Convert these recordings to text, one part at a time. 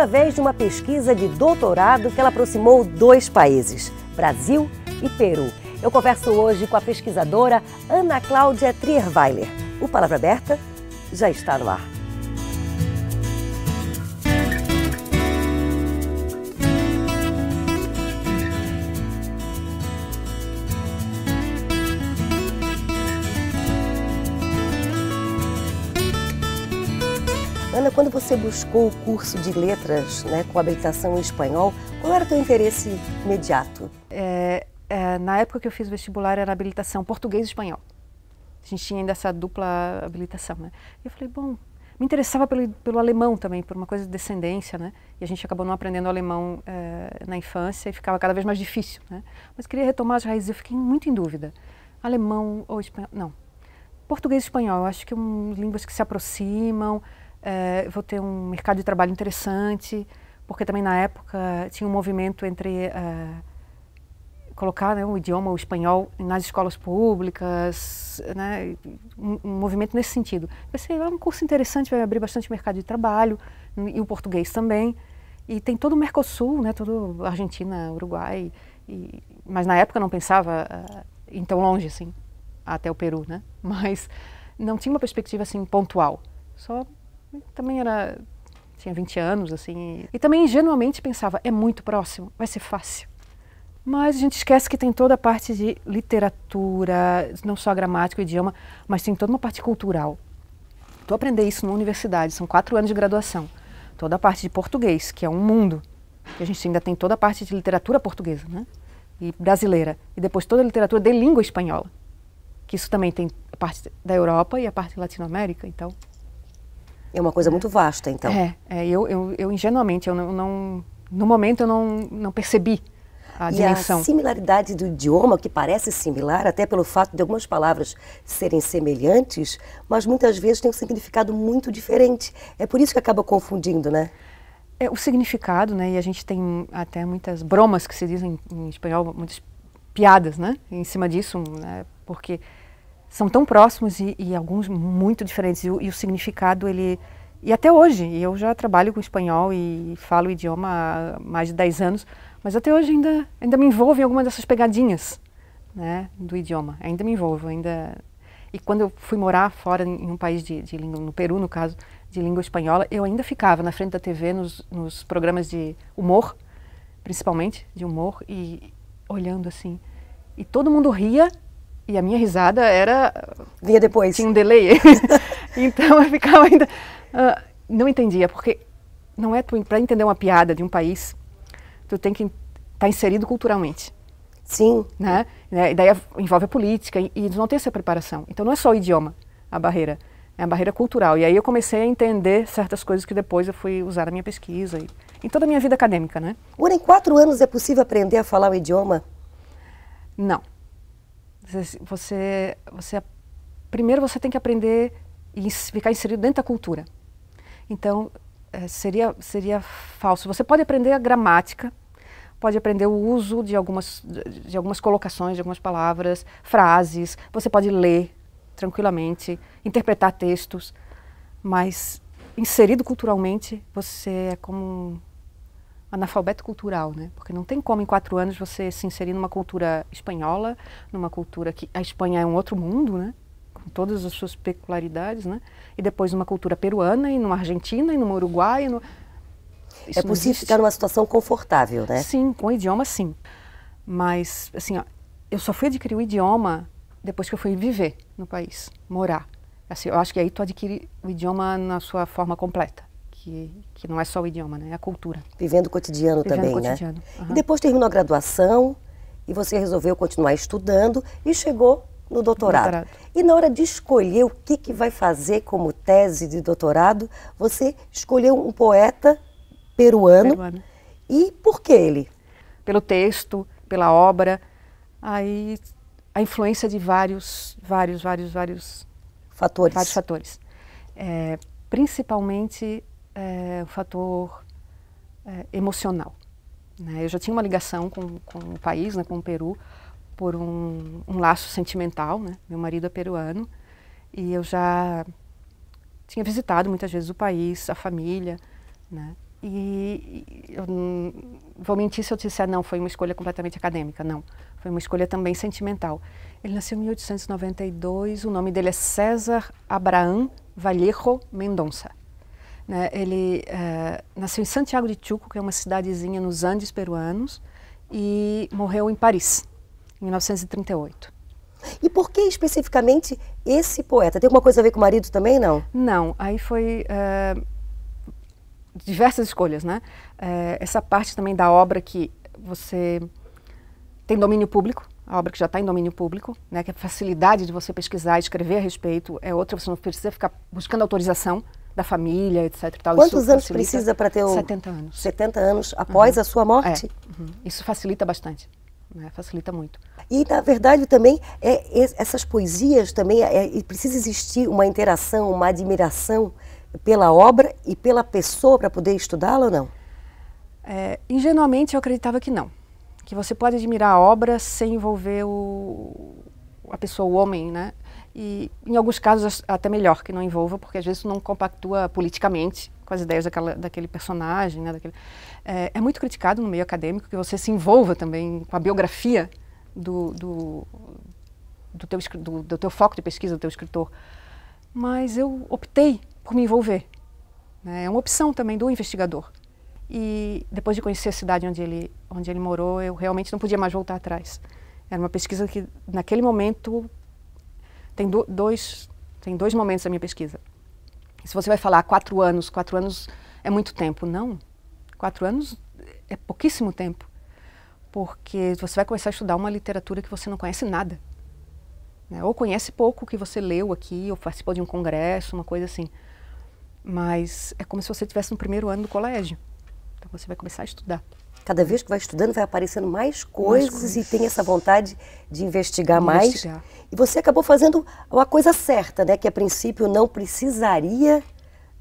através de uma pesquisa de doutorado que ela aproximou dois países, Brasil e Peru. Eu converso hoje com a pesquisadora Ana Cláudia Trierweiler. O Palavra Aberta já está no ar. Quando você buscou o curso de letras né, com habilitação em espanhol, qual era o teu interesse imediato? É, é, na época que eu fiz vestibular era habilitação português e espanhol. A gente tinha ainda essa dupla habilitação, né? E eu falei, bom, me interessava pelo, pelo alemão também, por uma coisa de descendência, né? E a gente acabou não aprendendo alemão é, na infância e ficava cada vez mais difícil, né? Mas queria retomar as raízes, eu fiquei muito em dúvida. Alemão ou espanhol? Não. Português e espanhol, eu acho que são é um, línguas que se aproximam, é, vou ter um mercado de trabalho interessante, porque também na época tinha um movimento entre eh, colocar né, o idioma, o espanhol, nas escolas públicas, né, um, um, movimento nesse sentido. Pensei, é um curso interessante, vai abrir bastante mercado de trabalho, e o português também. E tem todo o Mercosul, né, todo Argentina, Uruguai, e, mas na época não pensava uh, em tão longe assim, até o Peru, né? Mas não tinha uma perspectiva assim pontual, só também era. tinha 20 anos, assim. E também ingenuamente pensava: é muito próximo, vai ser fácil. Mas a gente esquece que tem toda a parte de literatura, não só gramática, idioma, mas tem toda uma parte cultural. Tu aprender isso na universidade, são quatro anos de graduação. Toda a parte de português, que é um mundo. E a gente ainda tem toda a parte de literatura portuguesa, né? E brasileira. E depois toda a literatura de língua espanhola. Que isso também tem a parte da Europa e a parte da Latinoamérica, então. É uma coisa muito vasta, então. É, é eu, eu, eu ingenuamente, eu não, não, no momento eu não, não percebi a dimensão. E a similaridade do idioma, que parece similar, até pelo fato de algumas palavras serem semelhantes, mas muitas vezes tem um significado muito diferente. É por isso que acaba confundindo, né? É, o significado, né? E a gente tem até muitas bromas que se dizem em espanhol, muitas piadas, né? Em cima disso, né? porque são tão próximos e, e alguns muito diferentes. E o, e o, significado, ele. E até hoje, eu já trabalho com espanhol e falo o idioma há mais de 10 anos, mas até hoje ainda, ainda me envolvo em alguma dessas pegadinhas né, do idioma. Ainda me envolvo, ainda. E quando eu fui morar fora, em um país de, de língua, no Peru, no caso, de língua espanhola, eu ainda ficava na frente da TV nos, nos programas de humor, principalmente de humor, e olhando assim. E todo mundo ria e a minha risada era. Vinha depois. Tinha um delay. então eu ficava ainda. Uh, não entendia, porque não é para entender uma piada de um país, tu tem que estar tá inserido culturalmente. Sim. Né? né? E daí envolve a política, e, e não tem essa preparação. Então não é só o idioma a barreira, é a barreira cultural. E aí eu comecei a entender certas coisas que depois eu fui usar na minha pesquisa e em toda a minha vida acadêmica, né? Ura, em quatro anos é possível aprender a falar o idioma? Não. Você, você, primeiro você tem que aprender e ficar inserido dentro da cultura. Então, é, seria, seria falso. Você pode aprender a gramática, pode aprender o uso de algumas, de algumas colocações, de algumas palavras, frases, você pode ler tranquilamente, interpretar textos, mas inserido culturalmente, você é como analfabeto cultural, né? Porque não tem como em quatro anos você se inserir numa cultura espanhola, numa cultura que a Espanha é um outro mundo, né? Com todas as suas peculiaridades, né? E depois numa cultura peruana e numa Argentina e numa Uruguai. E no... É possível ficar numa situação confortável, né? Sim, com o idioma sim. Mas assim, ó, eu só fui adquirir o idioma depois que eu fui viver no país, morar. Assim, eu acho que aí tu adquire o idioma na sua forma completa que, que não é só o idioma, né? É a cultura. Vivendo o cotidiano Vivendo também, o né? cotidiano. né? Uhum. E depois terminou a graduação e você resolveu continuar estudando e chegou no doutorado. doutorado. E na hora de escolher o que, que vai fazer como tese de doutorado, você escolheu um poeta peruano. peruano. E por que ele? Pelo texto, pela obra, aí a influência de vários, vários, vários, vários fatores. Vários fatores. É, principalmente é, o fator é, emocional. Né? Eu já tinha uma ligação com, com o país, né, com o Peru, por um, um laço sentimental. Né? Meu marido é peruano e eu já tinha visitado muitas vezes o país, a família, né? E eu vou mentir se eu disser não, foi uma escolha completamente acadêmica, não. Foi uma escolha também sentimental. Ele nasceu em 1892, o nome dele é César Abraão Vallejo Mendonça. Né? Ele é, nasceu em Santiago de Chuco, que é uma cidadezinha nos Andes peruanos, e morreu em Paris, em 1938. E por que especificamente esse poeta? Tem alguma coisa a ver com o marido também, não? Não, aí foi é, diversas escolhas, né? É, essa parte também da obra que você tem domínio público, a obra que já está em domínio público, né, que é a facilidade de você pesquisar e escrever a respeito é outra, você não precisa ficar buscando autorização da família, etc. Tal. Quantos isso anos precisa para ter o... 70 anos. 70 anos uhum. após uhum. a sua morte? É. Uhum. Isso facilita bastante, né? facilita muito. E, na verdade, também, é, essas poesias também, é, é precisa existir uma interação, uma admiração pela obra e pela pessoa para poder estudá-la ou não? É, ingenuamente, eu acreditava que não. Que você pode admirar a obra sem envolver o, a pessoa, o homem, né? e em alguns casos até melhor que não envolva, porque às vezes não compactua politicamente com as ideias daquela, daquele personagem. Né, daquele, é, é, muito criticado no meio acadêmico que você se envolva também com a biografia do, do, do, teu, do, do teu foco de pesquisa, do teu escritor. Mas eu optei por me envolver. Né, é uma opção também do investigador. E depois de conhecer a cidade onde ele, onde ele morou, eu realmente não podia mais voltar atrás. Era uma pesquisa que, naquele momento, tem do, dois tem dois momentos da minha pesquisa. Se você vai falar quatro anos, quatro anos é muito tempo, não? Quatro anos é pouquíssimo tempo, porque você vai começar a estudar uma literatura que você não conhece nada, né? ou conhece pouco que você leu aqui, ou participou de um congresso, uma coisa assim. Mas é como se você estivesse no primeiro ano do colégio, então você vai começar a estudar cada vez que vai estudando, vai aparecendo mais coisas, mais coisas. e tem essa vontade de investigar de mais. Investigar. E você acabou fazendo uma coisa certa, né? Que a princípio não precisaria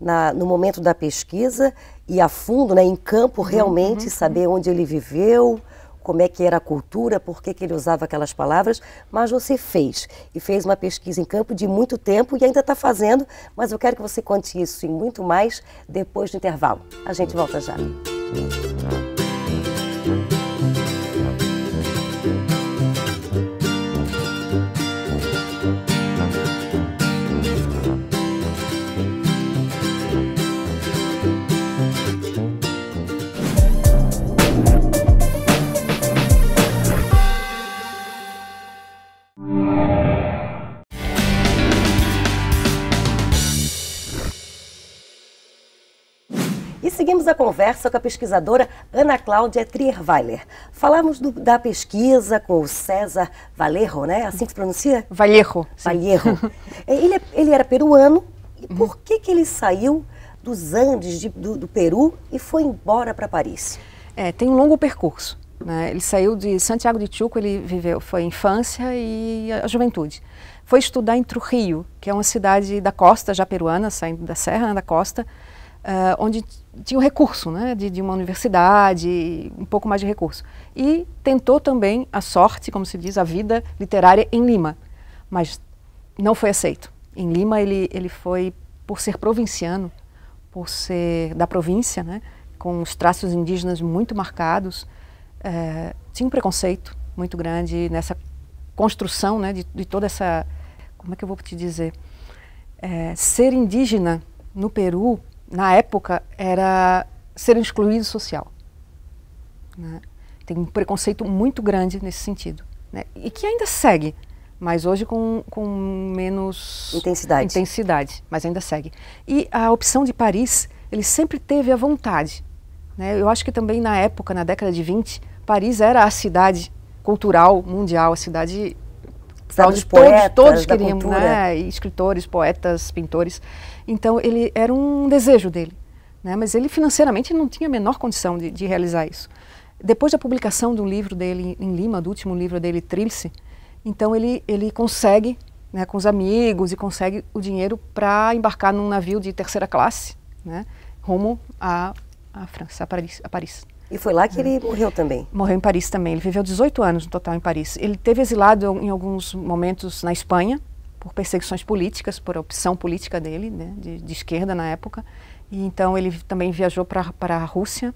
na, no momento da pesquisa e a fundo, né, em campo uhum, realmente, uhum. saber uhum. onde ele viveu, como é que era a cultura, por que, que ele usava aquelas palavras, mas você fez. E fez uma pesquisa em campo de muito tempo e ainda está fazendo, mas eu quero que você conte isso e muito mais depois do intervalo. A gente volta já. conversa com a pesquisadora Ana Cláudia Trierweiler. Falamos do, da pesquisa com o César Valerro, né? É assim que se pronuncia? Valerro. Valerro. É, ele, é, ele era peruano. E uhum. por que, que ele saiu dos Andes de, do, do, Peru e foi embora para Paris? É, tem um longo percurso. Né? Ele saiu de Santiago de Chuco, ele viveu, foi a infância e a juventude. Foi estudar em Trujillo, que é uma cidade da costa, já peruana, saindo da serra, né, da costa, uh, onde tinha o recurso né, de, de, uma universidade, um pouco mais de recurso. E tentou também a sorte, como se diz, a vida literária em Lima, mas não foi aceito. Em Lima ele, ele foi, por ser provinciano, por ser da província, né, com os traços indígenas muito marcados, uh, tinha um preconceito muito grande nessa construção né, de, de, toda essa. Como é que eu vou te dizer? É, ser indígena no Peru na época, era ser excluído social. Né? Tem um preconceito muito grande nesse sentido. Né? E que ainda segue, mas hoje com, com menos intensidade. intensidade, mas ainda segue. E a opção de Paris, ele sempre teve a vontade. Né? Eu acho que também na época, na década de 20, Paris era a cidade cultural mundial, a cidade sabe, poetas, todos, queriam queríamos, né? Escritores, poetas, pintores. Então ele era um desejo dele, né? Mas ele financeiramente não tinha a menor condição de, de realizar isso. Depois da publicação do livro dele em Lima, do último livro dele, Trilce, então ele ele consegue, né, com os amigos e consegue o dinheiro para embarcar num navio de terceira classe, né? Rumo a, a França, a Paris. A Paris. E foi lá que ele morreu também? Morreu em Paris também. Ele viveu 18 anos no total em Paris. Ele teve exilado em alguns momentos na Espanha, por perseguições políticas, por opção política dele, né, de, de esquerda na época. E então ele também viajou para a Rússia,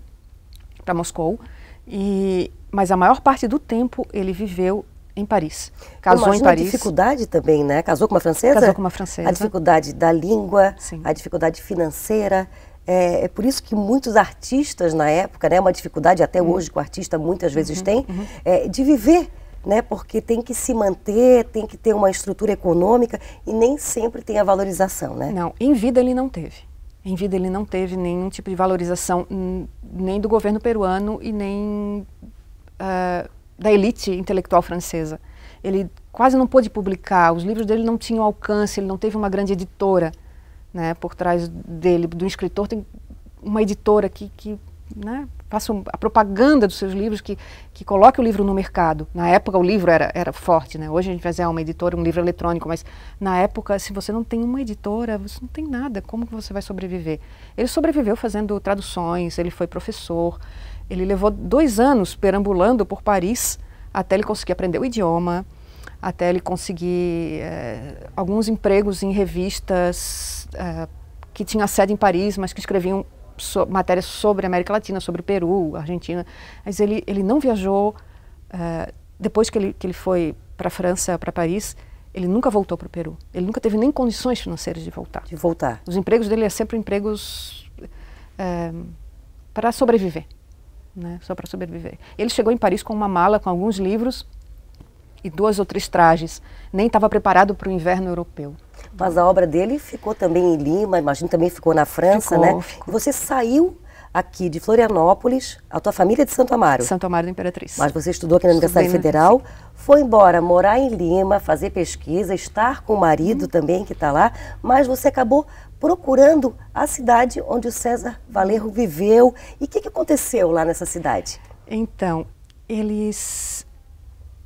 para Moscou. E, mas a maior parte do tempo ele viveu em Paris. Casou Imagina em Paris. a dificuldade também, né? Casou com uma francesa? Casou com uma francesa. A dificuldade da língua, Sim. a dificuldade financeira, é, é, por isso que muitos artistas na época, né, é uma dificuldade até uhum. hoje que o artista muitas vezes uhum. tem, uhum. É, de viver, né, porque tem que se manter, tem que ter uma estrutura econômica e nem sempre tem a valorização, né? Não, em vida ele não teve. Em vida ele não teve nenhum tipo de valorização nem do governo peruano e nem uh, da elite intelectual francesa. Ele quase não pôde publicar, os livros dele não tinham alcance, ele não teve uma grande editora né? Por trás dele, do escritor, tem uma editora que, que né? faça a propaganda dos seus livros, que, que coloque o livro no mercado. Na época o livro era, era forte, né? Hoje a gente faz é ah, uma editora, um livro eletrônico, mas na época, se você não tem uma editora, você não tem nada, como que você vai sobreviver? Ele sobreviveu fazendo traduções, ele foi professor, ele levou dois anos perambulando por Paris até ele conseguir aprender o idioma, até ele conseguir é, alguns empregos em revistas é, que tinham sede em Paris, mas que escreviam so matérias sobre a América Latina, sobre o Peru, Argentina. Mas ele, ele não viajou. É, depois que ele, que ele foi para a França, para Paris, ele nunca voltou para o Peru. Ele nunca teve nem condições financeiras de voltar. De voltar. Os empregos dele é sempre empregos para sobreviver. Né? Só para sobreviver. Ele chegou em Paris com uma mala com alguns livros e duas ou três trajes. Nem estava preparado para o inverno europeu. Mas a obra dele ficou também em Lima, imagino também ficou na França, né? ficou, né? Ficou. você saiu aqui de Florianópolis, a tua família é de Santo Amaro. Santo Amaro da Imperatriz. Mas você estudou aqui na Universidade Federal, na... foi embora morar em Lima, fazer pesquisa, estar com o marido hum. também que está lá, mas você acabou procurando a cidade onde o César Valerro viveu. E o que, que aconteceu lá nessa cidade? Então, eles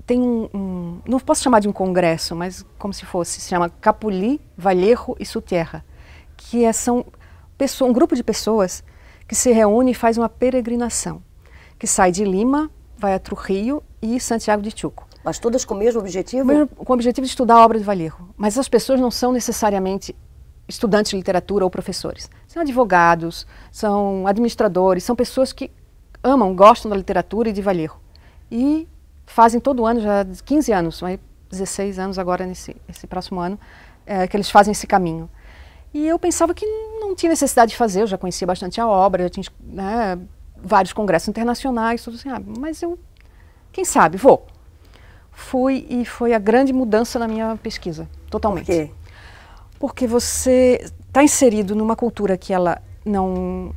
tem um, um, não posso chamar de um congresso, mas como se fosse, se chama Capuli, Vallejo e Sutierra, que é, são pessoa, um grupo de pessoas que se reúne e faz uma peregrinação, que sai de Lima, vai a Trujillo e Santiago de Chuco. Mas todas com o mesmo objetivo? Mesmo, com o objetivo de estudar a obra de Vallejo. Mas as pessoas não são necessariamente estudantes de literatura ou professores. São advogados, são administradores, são pessoas que amam, gostam da literatura e de Vallejo. E fazem todo ano, já 15 anos, 16 anos agora nesse esse próximo ano, é, que eles fazem esse caminho. E eu pensava que não tinha necessidade de fazer, eu já conhecia bastante a obra, já tinha né, vários congressos internacionais, tudo assim, ah, mas eu, quem sabe, vou. Fui e foi a grande mudança na minha pesquisa, totalmente. Por quê? Porque você está inserido numa cultura que ela não.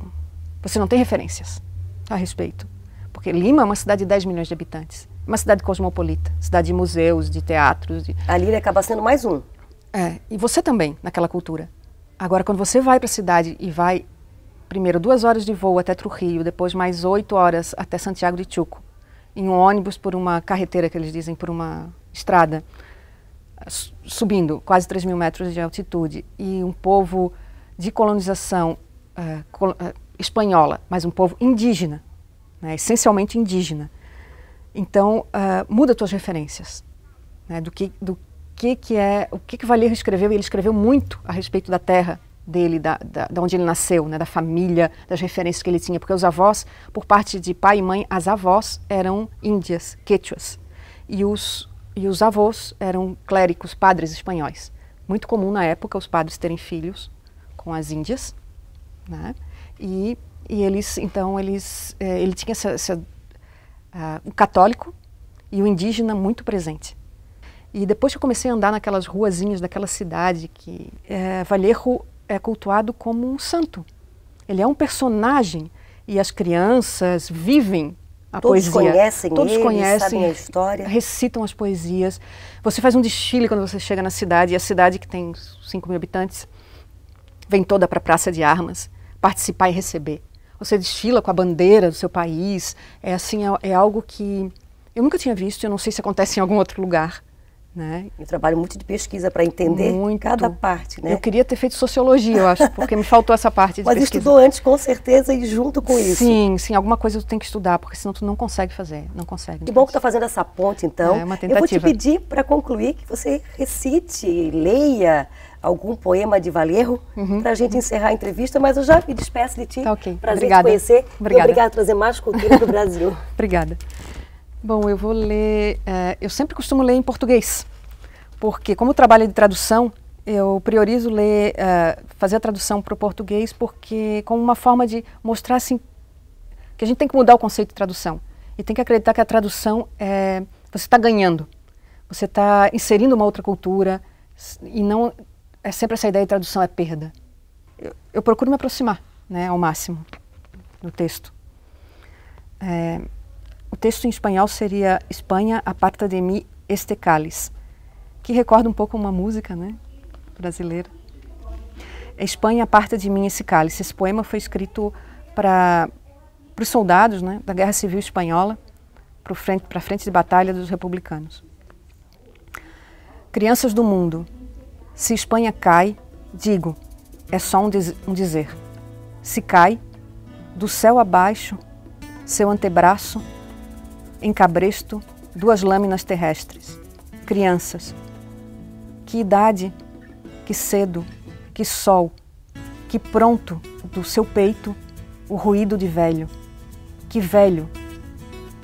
Você não tem referências a respeito. Porque Lima é uma cidade de 10 milhões de habitantes uma cidade cosmopolita, cidade de museus, de teatros. De... ele acaba sendo mais um. É, e você também, naquela cultura. Agora, quando você vai para a cidade e vai, primeiro, duas horas de voo até Trujillo, depois mais oito horas até Santiago de Chuco, em um ônibus por uma carreteira, que eles dizem, por uma estrada, subindo quase 3 mil metros de altitude, e um povo de colonização uh, eh, col uh, eh, espanhola, mas um povo indígena, né, essencialmente indígena, então, uh, muda tuas referências né, do, que, do que, que é, o que, que Valir escreveu, e ele escreveu muito a respeito da terra dele, da, da, da onde ele nasceu, né, da família, das referências que ele tinha, porque os avós, por parte de pai e mãe, as avós eram índias, quechuas, e os, e os avós eram clérigos, padres espanhóis. Muito comum na época os padres terem filhos com as índias, né, e, e eles, então, eles, eh, ele tinha essa, essa uh, o católico e o indígena muito presente. E depois que eu comecei a andar naquelas ruazinhas daquela cidade, que é, é cultuado como um santo. Ele é um personagem e as crianças vivem a Todos poesia. Conhecem Todos ele, conhecem, sabem a história. recitam as poesias. Você faz um desfile quando você chega na cidade, e a cidade que tem 5 mil habitantes vem toda para a Praça de Armas participar e receber você desfila com a bandeira do seu país. É assim, é, é algo que eu nunca tinha visto, eu não sei se acontece em algum outro lugar. Né? Eu trabalho muito de pesquisa para entender muito. cada parte, né? Eu queria ter feito sociologia, eu acho, porque me faltou essa parte de Mas pesquisa. estudou antes, com certeza, e junto com sim, isso. Sim, sim, alguma coisa tu tem que estudar, porque senão tu não consegue fazer, não consegue. Que bom que está fazendo essa ponte, então. É, é uma tentativa. Eu vou te pedir para concluir que você recite, leia, algum poema de Valerro uhum. para a gente encerrar a entrevista, mas eu já me despeço de ti. Tá, okay. Prazer obrigada. te conhecer obrigada. e obrigada por trazer mais cultura para o Brasil. obrigada. Bom, eu vou ler. É, eu sempre costumo ler em português, porque como trabalho de tradução, eu priorizo ler, uh, fazer a tradução para o português, porque como uma forma de mostrar assim que a gente tem que mudar o conceito de tradução e tem que acreditar que a tradução é você está ganhando, você está inserindo uma outra cultura e não é sempre essa ideia de tradução é perda. Eu, eu procuro me aproximar, né, ao máximo do texto. É, o texto em espanhol seria Espanha, aparta de mim este cálice, que recorda um pouco uma música, né, brasileira. Espanha, aparta de mim esse cálice. Esse poema foi escrito para os soldados, né, da Guerra Civil Espanhola, para frente, a frente de batalha dos republicanos. Crianças do mundo, se Espanha cai, digo, é só um, diz um dizer. Se cai, do céu abaixo, seu antebraço, em cabresto, duas lâminas terrestres. Crianças. Que idade, que cedo, que sol, que pronto do seu peito o ruído de velho. Que velho,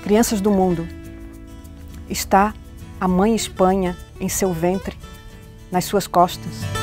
crianças do mundo. Está a mãe Espanha em seu ventre nas suas costas.